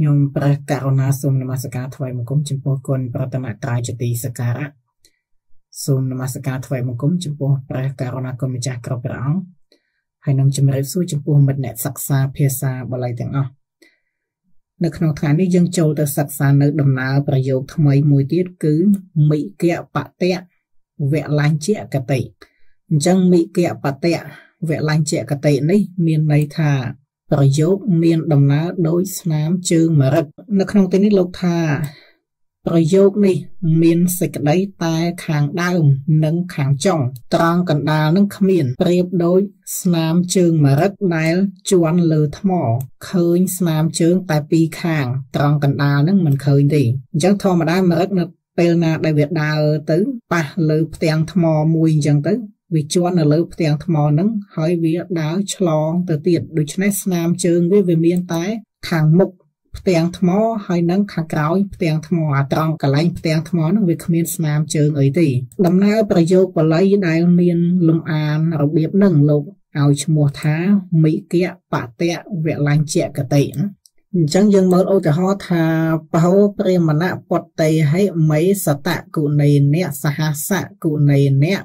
ខ្ញុំព្រះករុណាសូមនមស្ការថ្វាយបង្គំចំពោះគុណប្រតមត្រាយជាទីសក្ការៈសូមនមស្ការថ្វាយបង្គំចំពោះព្រះករុណាគុណម្ចាស់គ្រប់ព្រះអង្គហើយនឹងជម្រាបសួរចំពោះមិត្តអ្នកសិក្សាភាសាបាលីទាំងអស់នៅក្នុងថ្ងៃនេះយើង ចូលទៅសិក្សានៅដំណើរប្រយោគថ្មីមួយទៀតគឺមិគបតៈវលញ្ជកតិអញ្ចឹងមិគបតៈវលញ្ជកតិនេះ មានន័យថាប្រយោគមានដំណើរដោយស្នាមជើងមរិតនៅក្នុងទីនេះលោកថាប្រយោគនេះមានសេចក្តីតែខាងដើមនិងខាងចុងត្រង់កណ្ដាលនឹងគ្មានប្រៀបដូចស្នាមជើងមរិតដែលជន់លើថ្មឃើញស្នាមជើងតែពីរខាង ត្រង់កណ្ដាលនឹងមិនឃើញទេអញ្ចឹងធម្មតាមរិតនៅពេលណាដែលវាដើរទៅប៉ះលើផ្ទាំងថ្មមួយអញ្ចឹងទៅវាជន់នៅលើផ្ទាំងថ្មហ្នឹងហើយវាដើរឆ្លងទៅទៀតដូច្នេះស្នាមជើងវាវាមានតែខាងមុខផ្ទាំងថ្ម ហើយនឹងខាងក្រោយផ្ទាំងថ្មអាត្រង់កន្លែងផ្ទាំងថ្មហ្នឹងវាគ្មានស្នាម ជើងអីទេដំណើរប្រយោគបល័យដែលមានលំអានរបៀបហ្នឹងលោកឲ្យឈ្មោះថាមិគៈបតៈវលញ្ជកតិណាអញ្ចឹងយើងមើលឧទាហរណ៍ថាបហោព្រមណៈពតេហិមេសតៈគុណេនៈសហសៈគុណេនៈ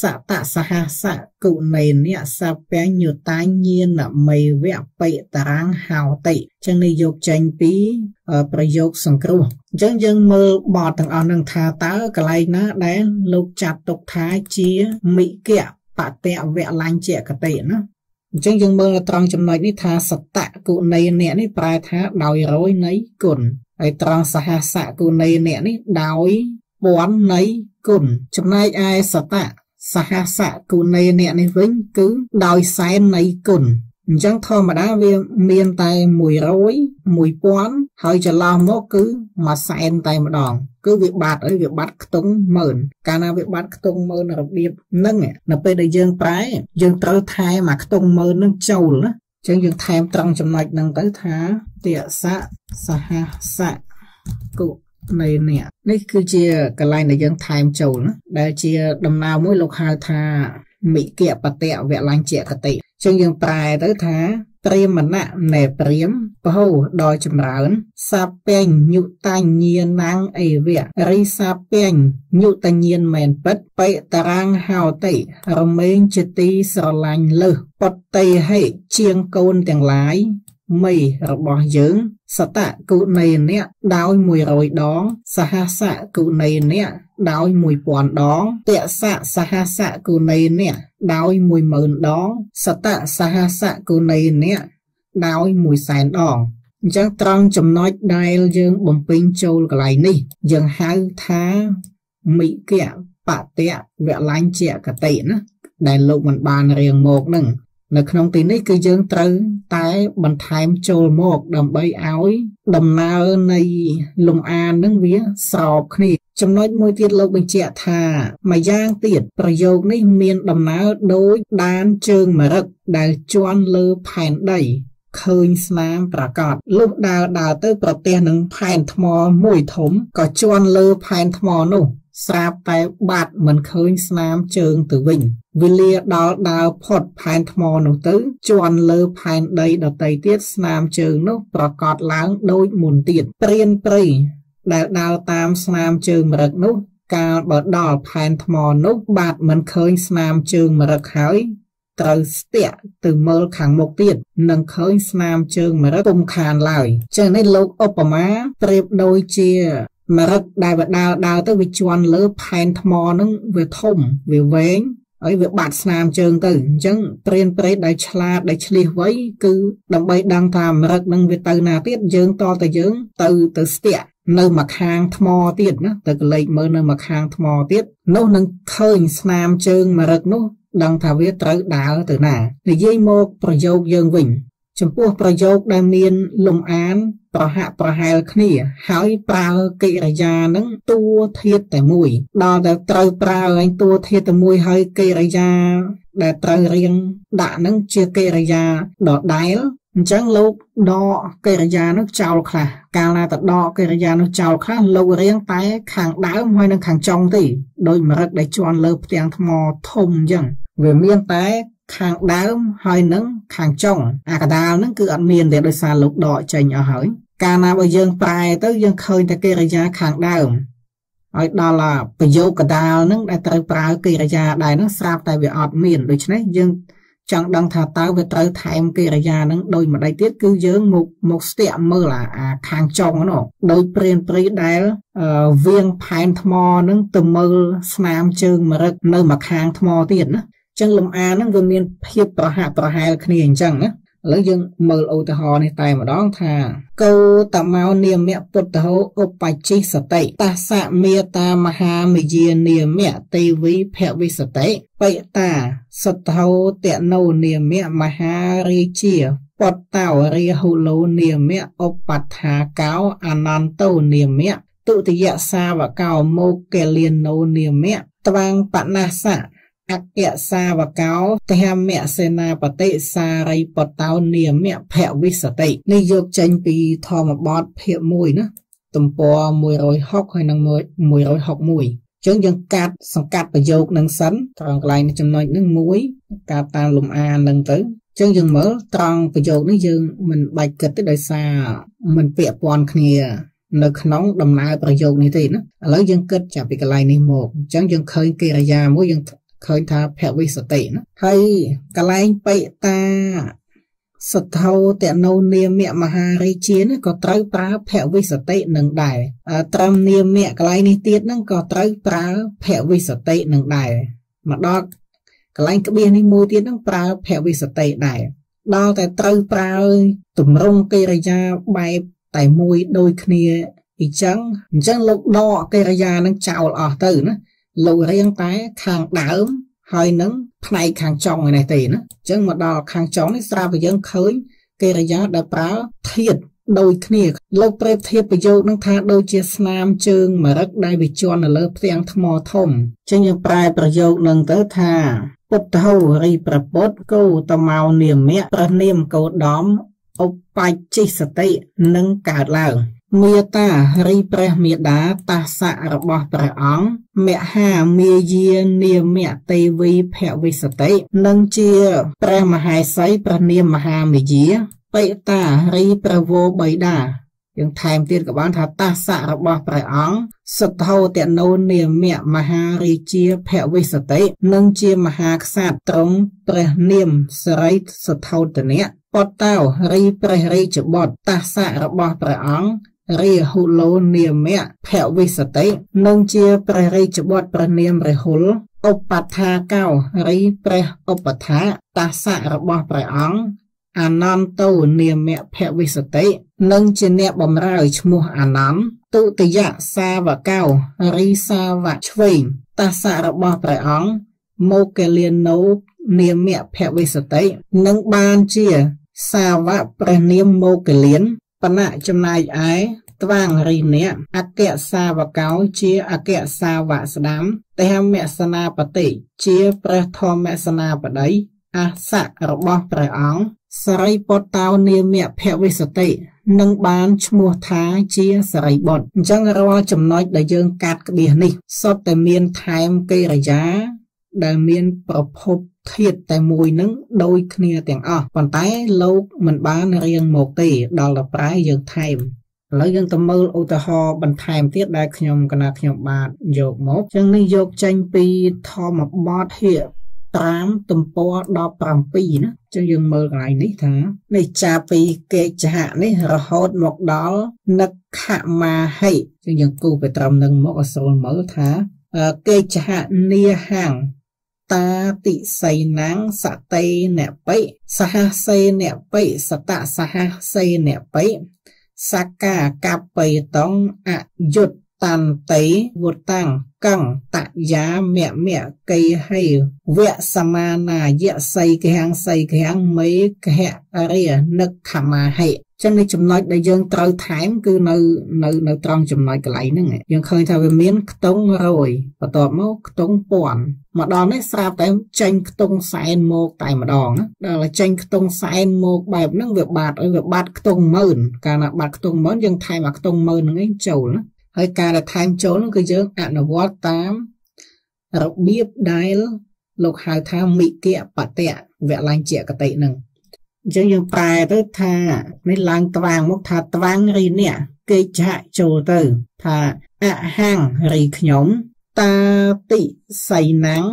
សតសហសគុណេនៈសពញ្ញុតាញាណមីវៈបិតរាំងហោតិចឹងនេះយកចេញពីប្រយោគសង្គ្រោះអញ្ចឹងយើងមើលបទទាំងអស់នឹងថាតើកន្លែងណា ដែល លោកចាត់ទុកថាជាមិគៈបតៈវៈលញ្ជកតិណាអញ្ចឹងយើងមើលត្រង់ចំណុចនេះថាសតៈគុណេនៈនេះប្រែថាដោយរយនៃគុណហើយត្រង់សហសៈគុណេនៈនេះដោយពន់នៃគុណចំណែកឯសតៈសហសៈគុណេអ្នកនេះវិញគឺដោយសែននៃគុណអញ្ចឹងធម្មតាវាមានតែ100 1000ហើយចន្លោះមកគឺមួយសែនតែម្ដងគឺវាបាត់អីវាបាត់ខ្ទង់ម៉ឺនកាលណាវាបាត់ខ្ទង់ម៉ឺនរបៀបហ្នឹងនៅពេលដែលយើងប្រែយើងត្រូវថែមកខ្ទង់ម៉ឺនហ្នឹងចូលណាអញ្ចឹងយើងថែមត្រង់ចំណុចហ្នឹងទៅថាតិសៈសហសៈគុភ្នែកអ្នកនេះគឺជាកលែងដែលយើងថែមចូលណាដែលជាដំណើរមួយលោកហៅថាមិគបតៈវលញ្ជកតិជាងយើងប្រែទៅថាព្រាមណៈនៃព្រាមបហូដល់ចម្រើនសាពេញញុតញ្ញាណាំងអេវៈរិសាពេញញុតញ្ញានមែនពិតបេតរាំងហោតិរមែងជាទីស្រឡាញ់លើសពតតិហេជាងកូនទាំងឡាយមីរបស់យើងសតៈគុណីអ្នកដោយ100ដងសហសៈគុណីអ្នកដោយ1000ដងតសៈសហសៈគុណីអ្នកដោយ10000ដងសតៈសហសៈគុណីអ្នកដោយ100,000ដងអញ្ចឹងត្រង់ចំណុចដែលយើងបំពេញចូលកន្លែងនេះយើងហៅថាមិគៈបតៈវលញ្ជកតិណាដែលលោកមិនបានរៀងមកនឹងនៅក្នុងទីនេះគឺយើងត្រូវតែបន្ថែមចូលមកដើម្បីឲ្យដំណើរនៃលំអាននឹងវាស្របគ្នាចំណុចមួយទៀតលោកបញ្ជាក់ថាមួយយ៉ាងទៀតប្រយោគនេះមានដំណើរដោយដានជើងមរឹកដែលជន់លើផែនដីឃើញស្នាមប្រកាសលុះដើរដើរទៅប្រទេសនឹងផែនថ្មមួយធំក៏ជន់លើផែនថ្មនោះស្រាប់តែបាត់មិនឃើញស្នាមជើងទៅវិញវេលាដល់ដើរផុតផែនថ្មនោះទៅ ជន់លើផែនដីដតីទៀតស្នាមជើងនោះប្រកាសឡើងដូចមុនទៀតព្រានព្រៃដែលដើរតាមស្នាមជើងម្រឹកនោះកាលបើដល់ផែនថ្មនោះបាទមិនឃើញស្នាមជើងម្រឹកហើយត្រូវស្ទាក់ទៅមើលខាងមុខទៀតនឹងឃើញស្នាមជើងម្រឹកពុំខានឡើយចឹងនេះលោកឧបមាប្រៀបដូចជាមរឹកដែលវាដាល់ដាល់ទៅវាជន់លើផែនថ្មហ្នឹងវាធំវាវែងហើយវាបាត់ស្នាមជើងទៅអញ្ចឹងព្រានប្រេតដែលឆ្លាតដែលឆ្លៀសវៃគឺដើម្បីដឹងថាមរឹកនឹងវាទៅណាទៀតយើងតតែយើងទៅទៅស្ទាក់នៅមកខាងថ្មទៀតណាទៅកលេចមើលនៅមកខាងថ្មទៀតនោះនឹងឃើញស្នាមជើងមរឹកនោះដឹងថាវាត្រូវដើរទៅណានិយាយមកប្រយោគយើងវិញចំពោះប្រយោគដែលមានលំអានប្រហាក់ប្រហែលគ្នាហើយប្រើកិរិយានឹងតួធាតតែមួយ ដល់តែត្រូវប្រើឯងតួធាតតែមួយហើយកិរិយា ដែលត្រូវរៀងដាក់នឹងជាកិរិយាដដែលអញ្ចឹងលោកដកកិរិយានោះចោលខ្លះកាលណាទៅដកកិរិយានោះចោលខ្លះលោករៀងតែខាងដើមហើយនិងខាងចុងទេដោយមរឹកដែលជន់លើ ផ្ទាំងថ្មធំអញ្ចឹងវាមានតែខាងដើមហើយនឹងខាងចុងអាកដាលហ្នឹងគឺអត់មានទេដោយសារលោកដកចេញអស់ហើយ កាលណាបើយើងប្រែទៅយើងឃើញតែកិរិយាខាងដើមហើយដល់ប្រយោគកដាលហ្នឹងដែលត្រូវប្រើកិរិយាដែរហ្នឹងស្រាប់តែវាអត់មានដូច្នេះយើងចង់ដឹងថាតើវាត្រូវថែមកិរិយាហ្នឹងដោយម្ដេចទៀតគឺយើងមក មកស្ទាក់មើលអាខាងចុងហ្នឹងដោយព្រានព្រៃដែលវៀងផែនថ្មហ្នឹងទៅមើលស្នាម ជើងមរឹកនៅម្ខាងថ្មទៀតណាចឹងលំអាហ្នឹងវាមានភាពប្រហាក់ប្រហែលគ្នាអញ្ចឹងណាឥឡូវយើងមើលឧទាហរណ៍នេះតែម្ដងថាកោតមោនាមៈពុទ្ធោឧបច្ចិសតិតាសមេតាមហាមយានាមៈទេវីភវិសតិបិតាសទ្ធោតណោនាមៈមហារាជាពតតោរាហុលោនាមៈឧបតថាកោអនន្តោនាមៈទុតិយសាវកោមោកេលានោនាមៈត្វាងបណាសៈអតិសាវកោធម្មសេនាបតិសារីបតោនាមភវិសតិនេះយកចេញពីធម្មបទភាគ1ណាទំព័រ160ហើយនិង161ចឹងយើងកាត់សង្កាត់ប្រយោគនឹងសិនត្រង់កន្លែងចំណុចនឹងមួយកាត់តាមលំអាននឹងទៅចឹងយើងមើលត្រង់ប្រយោគនេះយើងមិនបាច់គិតទេដោយសារมันពាក់ព័ន្ធគ្នានៅក្នុងដំណើរប្រយោគនេះទេណាឥឡូវយើងគិតចាប់ពីកន្លែងនេះមកចឹងយើងឃើញកិរិយាមួយយើងឃើញថាភវិសតិណាហើយកលែងបេតាសទ្ធោតនោនាមមហារាជានេះក៏ត្រូវប្រើភវិសតិនឹងដែរត្រឹមនាមកលែងនេះទៀតហ្នឹងក៏ត្រូវប្រើភវិសតិនឹងដែរមកដល់កលែងក្បៀសនេះមួយទៀតហ្នឹងប្រើភវិសតិដែរដល់តែត្រូវប្រើទម្រង់កិរិយាបែបតែមួយដូចគ្នាអញ្ចឹងអញ្ចឹងលោកដកកិរិយានឹងចោលអស់ទៅណាលងរៀងតែខាងដើម ហើយនឹងផ្នែកខាងចុងឯនេះទេ ណាអញ្ចឹងមកដល់ខាងចុងនេះស្រាប់តែយើងឃើញកិរិយាដែលប្រើធាតដូចគ្នាលោកប្រៀបធៀបប្រយោគនឹងថាដូចជាស្នាមជើងមរឹកដែលវាជន់នៅលើផ្ទាំងថ្មធំអញ្ចឹងយើងប្រែប្រយោគនឹងទៅថាពុទ្ធោរីប្រពុតគោតមោនាមៈព្រះនាមកោដំឧបច្ចិសតិនឹងកើតឡើងមេតារីព្រះមេដាតាស័ករបស់ព្រះអង្គមហាមាយានាមទេវីភវិសតិនិងជាព្រះមហេសីព្រះនាមមហាមាយាបេតារីប្រវោបៃតាយើងថែមទៀតក៏បានថាតាស័ករបស់ព្រះអង្គសទ្ធោតណូននាមមហារាជាភវិសតិនិងជាមហាក្សត្រត្រង់ព្រះនាមសរិទ្ធសទ្ធោតនៈតតោរីព្រះរាជបុត្រតាស័ករបស់ព្រះអង្គរាហុលោនាមៈភវិសតិនិងជាព្រះរាជបុត្រព្រះនាមរាហុលឧបថាកោរីព្រះឧបថាតាស័ករបស់ព្រះអង្គអនន្តោនាមៈភវិសតិនិងជាអ្នកបម្រើឈ្មោះអនន្តទុតិយសាវកោរីសាវៈឆ្វេងតាស័ករបស់ព្រះអង្គមកេលានោនាមៈភវិសតិនិងបានជា សាវៈព្រះនាមមកេលានបណៈចំណែកឯត្វាងរីនៈអក្យសាវកោជាអក្យសាវៈស្ដាំតេហមសនាបតិជាព្រះធម្មសនាបតីអសៈរបស់ព្រះអង្គសរិពុត្តោនាមភវិសតិនឹងបានឈ្មោះថាជាសរិបុត្រអញ្ចឹងរាល់ចំណុចដែលយើង កាត់ក្បៀសនេះសុទ្ធតែមានថែមកិរិយាដែលមាន ប្រភពធាតុតែមួយនឹងដូចគ្នាទាំងអស់ប៉ុន្តែលោកមិនបានរៀងមកទេដល់ដល់ប្រែយើងថែមឥឡូវយើងទៅមើលឧទាហរណ៍បន្ថែមទៀតដែលខ្ញុំកណាខ្ញុំបាទយកមកចឹងនេះយកចេញពីធម្មបទហៀតាមទំព័រ17ណាចឹងយើងមើលកន្លែងនេះថានេះចាពីកេចហៈនេះរហូតមកដល់និកខមាហិចឹងយើងគូទៅត្រឹមនឹងមកអសូលមើលថាកេចហៈនីហាំងតាតិសីណាំងសតេនបិសហសេនបិសតសហសេនបិសកាកបិតងអយុត្តតន្តិវតាំងកੰតយាមមកៃហៃវៈសមានាយសីកហੰសីកហੰមេកហរិនិកខមាហៃចឹងនេះចំណុចដែលយើងត្រូវថែម គឺនៅ នៅនៅត្រង់ចំណុចកន្លែងហ្នឹងយើងឃើញថាវាមានខ្ទង់រយបន្ទាប់មកខ្ទង់ពាន់មកដល់នេះស្រាប់តែចេញខ្ទង់សែនមកតែម្ដងណាដល់ចេញខ្ទង់សែនមកបែបហ្នឹងវាបាត់អីវាបាត់ខ្ទង់ម៉ឺនកាលណាបាត់ខ្ទង់ម៉ឺនយើងថែមអាខ្ទង់ម៉ឺនហ្នឹងឯងចូលណាហើយការដែលថែមចូលហ្នឹងគឺយើងអនុវត្តតាមរបៀបដែលលោកហៅថាមិគៈបតៈវលញ្ជកតិហ្នឹងអញ្ចឹងយើងប្រែទៅថានេះឡើងត្វាងមកថាត្វាងរីនេះគេចាក់ចូលទៅថាអហាំងរីខ្ញុំ តាតិសៃណាំង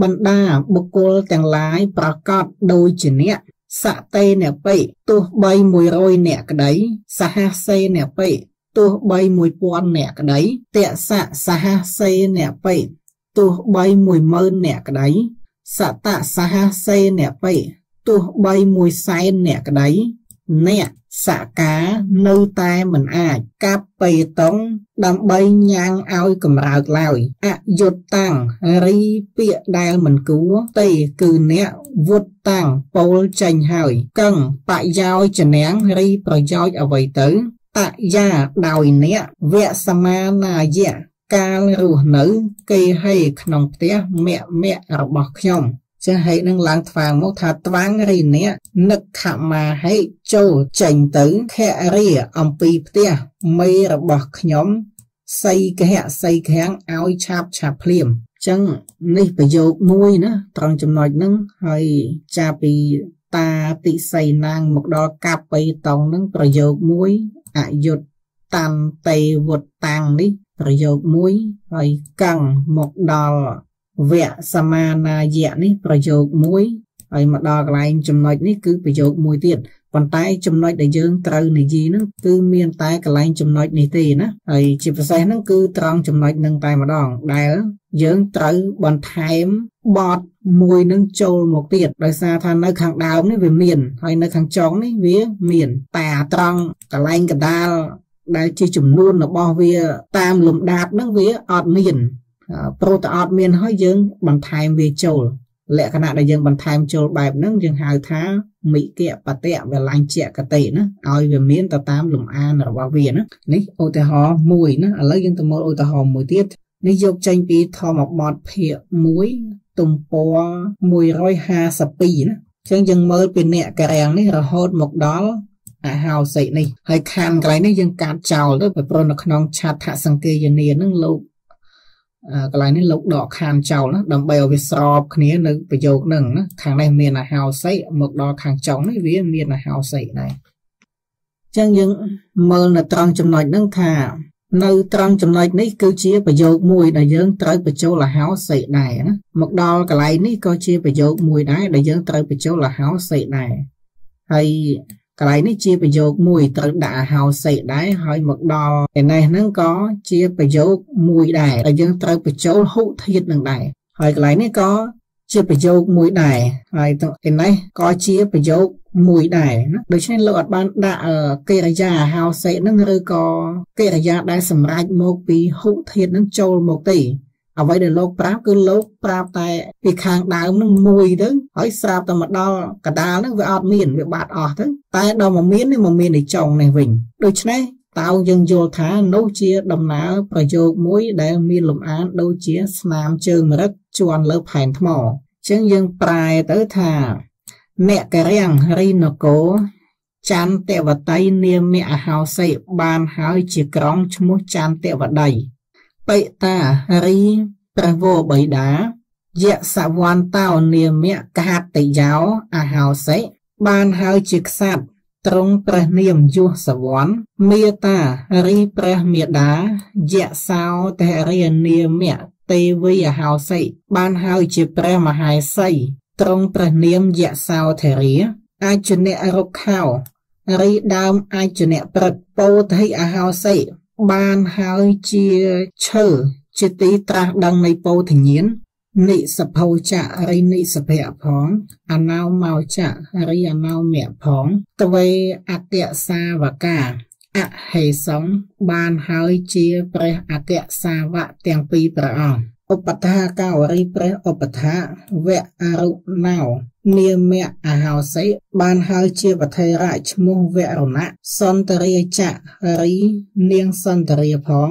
បណ្ដាបុគ្គលទាំងឡាយប្រកបដោយជាអ្នកសតេអ្នកពេទោះបី100អ្នកក្តីសហសេអ្នកពេទោះបី1000អ្នកក្តីតសៈសហសេអ្នកពេទោះបី10000អ្នកក្តីសតៈសហសេអ្នកពេទោះបីមួយសែនអ្នកក្តីអ្នកសកានៅតែមិនអាចកាប់បេតុងដើម្បីញ៉ាំងឲ្យកម្រើកឡើយ អយុត្តតាំងរីពាកដែលមិនគួរទេគឺអ្នកវុតតាំងពោលចេញហើយកឹងបយោជនាងរីប្រយោជន៍អ្វីទៅតយាដោយអ្នកវសមាណាយៈកាលរស់នៅគេហេក្នុងផ្ទះមគ្គមគ្គរបស់ខ្ញុំចឹងហេតុនឹងឡើងថ្វាងមកថាថ្វាងរីនេះនិកខមាហេតុចូលចេញទៅខរាអំពីផ្ទះមេរបស់ខ្ញុំសីកហៈសីខាំងឲ្យឆាប់ឆាប់ភ្លាមចឹងនេះប្រយោគមួយណា ត្រង់ចំណុចហ្នឹងហើយចាពីតាតិសីនាងមកដល់កាប់បៃតងហ្នឹងប្រយោគមួយអយុត្តតាំតេវុតតាំងនេះប្រយោគមួយហើយកੰងមកដល់វៈសមានាយៈនេះប្រយោគមួយហើយមកដល់កន្លែងចំណុចនេះគឺប្រយោគមួយទៀតប៉ុន្តែចំណុចដែលយើងត្រូវនិយាយហ្នឹងគឺមានតែកន្លែងចំណុចនេះទេណាហើយជាពិសេសហ្នឹងគឺត្រង់ចំណុចហ្នឹងតែម្ដងដែលយើងត្រូវបន្ថែមបតមួយនឹងចូលមកទៀតដោយសារថានៅខាងដើមនេះវាមានហើយនៅខាងចុងនេះវាមានតែត្រង់កន្លែងកដាលដែលជាចំនួនរបស់វាតាមលំដាប់ហ្នឹងវាអត់មានប្រូតេអុតមានហើយយើងបន្ថែមវាចូលលក្ខណៈដែលយើងបន្ថែមចូលបែបហ្នឹងយើងហៅថាមិគបតៈវលញ្ជកតិណាឲ្យវាមានទៅតាមលំអានរបស់វាណានេះឧទាហរណ៍មួយណាឥឡូវយើងទៅមើលឧទាហរណ៍មួយទៀតនេះយកចេញពីធម្មបទភាគ1ទំព័រ152ណាចឹងយើងមើលពីអ្នកករាំងនេះរហូតមកដល់អាហោសិនេះហើយខណ្ឌកន្លែងនេះយើងកាត់ចោលទៅព្រោះនៅក្នុងឆាតថសង្កេយនីនឹងលោកកន្លែងនេះលោកដកខានចោលណាដើម្បីឲ្យវាស្របគ្នានៅប្រយោគនឹងណាខាងនេះមានអាហោសីមកដល់ខាងចុងនេះវាមានអាហោសីដែរអញ្ចឹងយើងមើលនៅត្រង់ចំណុចហ្នឹងថា នៅត្រង់ចំណុចនេះគឺជាប្រយោគមួយដែលយើងត្រូវបញ្ចូលអាហោសីដែរណាមកដល់កន្លែងនេះក៏ជាប្រយោគមួយដែរដែលយើងត្រូវបញ្ចូលអាហោសីដែរហើយកន្លែងនេះជាប្រយោគមួយត្រូវដាក់ហៅសេដែរហើយមកដល់ឯនេះហ្នឹងក៏ជាប្រយោគមួយដែរហើយយើងត្រូវបញ្ចូលហុធាតនឹងដែរហើយកន្លែងនេះក៏ជាប្រយោគមួយដែរហើយឯនេះក៏ជាប្រយោគមួយដែរណាដូច្នេះលោកអត់បានដាក់កិរិយាហៅសេនឹងឬក៏កិរិយាដែលសម្រាប់មកពីហុធាតនឹងចូលមកទេអ្វីដែលលោកប្រាប់គឺលោកប្រាប់តែពីខាងដើមនឹងមួយទៅហើយស្រាប់តែមកដល់កដាលនឹងវាអត់មានវាបាត់អស់ទៅតែដល់មកមាននេះមកមានឯចុងនេះវិញ ដូច្នេះតើយើងយល់ថានោះជាដំណើរប្រយោគមួយដែលមានលំអាន ដូចជា ស្នាមជើងមរឹកជន់លើផែនថ្មអញ្ចឹងយើងប្រែទៅថាអ្នកករាំងរីណកូចន្ទវតីនាមអហោសីបានហើយជាក្រុងឈ្មោះចន្ទវតីបិតារីព្រះវរបិតាយៈសវន្តោនាមកហតយោអហោសិបានហើយជាក្សត្រទ្រង់ព្រះនាមយុសវណ្ណមេតារីព្រះមេដាយៈសោតេរានាមទេវីអហោសិបានហើយជាព្រះមហេសីទ្រង់ព្រះនាមយៈសោធរាអាចនៈរុក្ខោ រីដើមអាចនៈព្រឹកពោធិអហោសិបានហើយជាឈើជាទីត្រាស់ដឹងនៃពោធិញ្ញាណនិសភោចៈរិនិសភៈផងអណោមោចៈរិអណោមៈផងទ្វេអតិសាវកាអហេសងបានហើយជា ព្រះអតិសាវកទាំងពីរព្រះអង្គឧបថាកោរីព្រះឧបថាវៈអរុណោនាមៈអហោសិបានហៅជាវថេរៈឈ្មោះវរណៈសន្តរាចៈរីនាងសន្តរាផង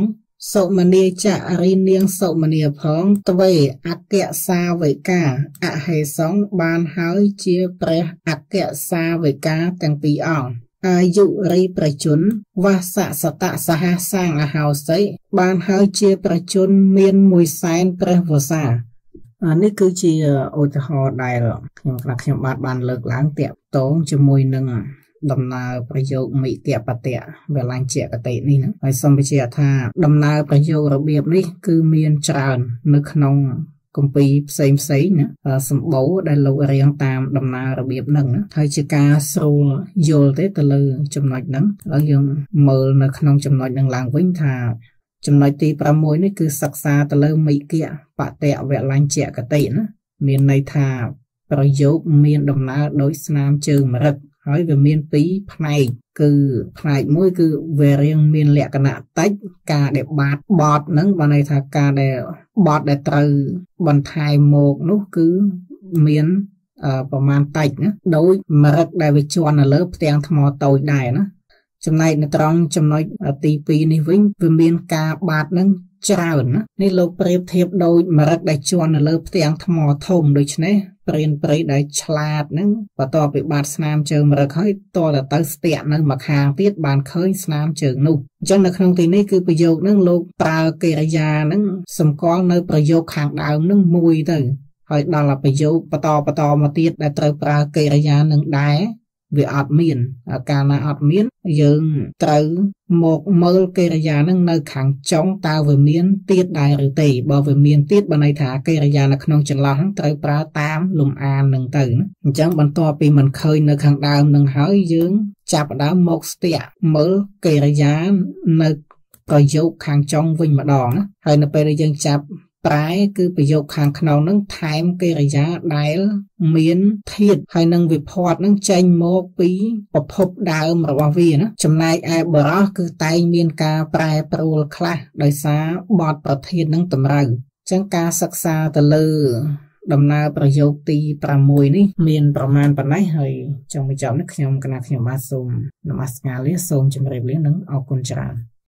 សុមនីចៈរីនាងសុមនីផង ទ្វេអក្យសាវេកាអហេសងបានហើយជាព្រះអក្យសាវេកាទាំងពីរអង្គអាយុរីប្រជជនវាសសតសហសាងអហោសីបានហើយជាប្រជជនមាន1សែនព្រះវសា អានេះគឺជាឧទាហរណ៍ដែលខ្ញុំខ្លះខ្ញុំបាទបានលើកឡើងតាក់ទងជាមួយនឹងដំណើរប្រយោគមិតិបតៈវលាញ់ជាកតិនេះណាហើយសំបញ្ជាក់ថា ដំណើរប្រយោគរបៀបនេះគឺមានច្រើន នៅក្នុងគម្ពីរផ្សេងផ្សេងណាសម្បូរដែលលោករៀងតាមដំណើររបៀបហ្នឹងណាហើយជាការស្រួលយល់ទេទៅលើ ចំណុចហ្នឹងឥឡូវយើងមើលនៅ ក្នុងចំណុចហ្នឹងឡើងវិញថា ចំណុចទី6នេះគឺសិក្សាទៅលើមីគៈបតៈវលញ្ជកតិណាមានន័យថាប្រយោគមាន ដំណើរដោយស្នាម ជើងមរឹតហើយវាមានពីរផ្នែកគឺផ្នែកមួយគឺវារៀងមានលក្ខណៈតិចការដែលបាតបត់ហ្នឹងបានន័យថាការដែលបត់ដែលត្រូវបន្ថែមមកនោះគឺមានប្រមាណតិចណាដោយមរឹកដែលវាជន់នៅលើផ្ទាំងថ្មតូចដែរណាចំណែកនៅត្រង់ចំណុចទី2នេះវិញវាមានការបាតនឹងច្រើននេះលោកប្រៀបធៀបដោយម្រឹកដែលជន់នៅលើផ្ទាំងថ្មធំដូច្នេះព្រានព្រៃដែលឆ្លាតហ្នឹងបន្ទាប់ពីបាត់ស្នាមជើងម្រឹកហើយតរទៅស្ទាក់នៅម្ខាងទៀតបានឃើញស្នាមជើងនោះអញ្ចឹងនៅក្នុងទីនេះគឺប្រយោគហ្នឹងលោកប្រើកិរិយាហ្នឹងសម្គាល់នៅប្រយោគខាងដើមហ្នឹងមួយទៅ ហើយ ដល់ប្រយោគបន្តបន្តមកទៀតដែលត្រូវប្រើកិរិយានឹងដែរវាអត់មានកាលណាអត់មានយើងត្រូវមកមើលកិរិយានឹងនៅខាងចុងតើវាមានទៀតដែរឬទេបើវាមានទៀតបើន័យថាកិរិយានៅក្នុងចន្លោះហ្នឹងត្រូវប្រើតាម លំអាននឹងទៅណាអញ្ចឹងបន្ទាប់ពីមិនឃើញនៅខាងដើមនឹងហើយយើង ចាប់ដើមមកស្ទាក់មើលកិរិយានៅប្រយោគខាងចុងវិញម្ដងណាហើយនៅពេលដែលយើងចាប់ប្រែគឺប្រយោគខាងក្នុងនឹងថែមកិរិយាដែលមានធាតហើយនឹងវិភ័តនឹងចេញមកពីប្រភពដើមរបស់វាណាចំណែកឯបរោះគឺតែងមានការប្រែប្រួលខ្លះដោយសារបទប្រធាននឹងតម្រូវចឹងការសិក្សាទៅលើ ដំណើរប្រយោគទី6នេះមានប្រមាណប៉ុណ្ណេះហើយចុងបញ្ចប់នេះខ្ញុំគណៈខ្ញុំបាទសូមនមស្ការលាសូមជម្រាបលានិងអរគុណច្រើន